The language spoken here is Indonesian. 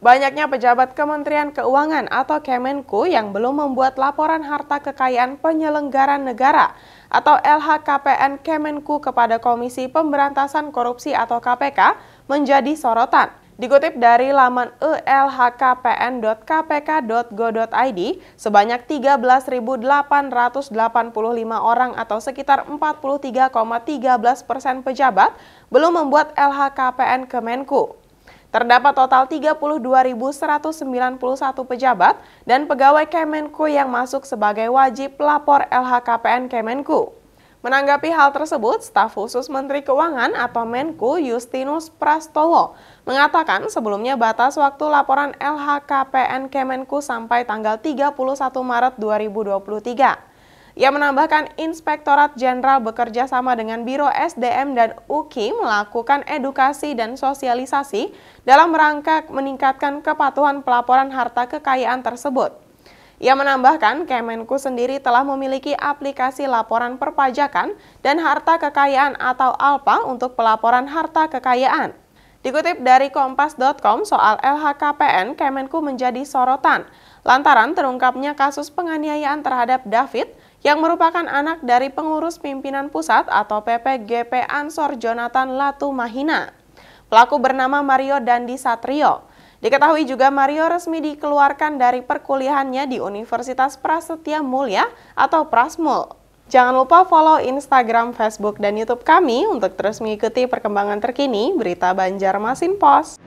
Banyaknya pejabat Kementerian Keuangan atau Kemenku yang belum membuat laporan harta kekayaan penyelenggara negara atau LHKPN Kemenku kepada Komisi Pemberantasan Korupsi atau KPK menjadi sorotan. Dikutip dari laman elhkpn.kpk.go.id, sebanyak 13.885 orang atau sekitar 43,13 persen pejabat belum membuat LHKPN Kemenku. Terdapat total 32.191 pejabat dan pegawai Kemenku yang masuk sebagai wajib lapor LHKPN Kemenku. Menanggapi hal tersebut, staf khusus Menteri Keuangan atau Menku Justinus Prastowo mengatakan sebelumnya batas waktu laporan LHKPN Kemenku sampai tanggal 31 Maret 2023. Ia menambahkan Inspektorat Jenderal bekerja sama dengan Biro SDM dan UKI melakukan edukasi dan sosialisasi dalam rangka meningkatkan kepatuhan pelaporan harta kekayaan tersebut. Ia menambahkan Kemenku sendiri telah memiliki aplikasi laporan perpajakan dan harta kekayaan atau ALPA untuk pelaporan harta kekayaan. Dikutip dari kompas.com soal LHKPN, Kemenku menjadi sorotan lantaran terungkapnya kasus penganiayaan terhadap David yang merupakan anak dari pengurus pimpinan pusat atau PPGP Ansor Jonathan Latumahina. Pelaku bernama Mario Dandi Satrio. Diketahui juga Mario resmi dikeluarkan dari perkuliahannya di Universitas Prasetya Mulia atau Prasmul. Jangan lupa follow Instagram, Facebook, dan Youtube kami untuk terus mengikuti perkembangan terkini berita Banjarmasin Pos.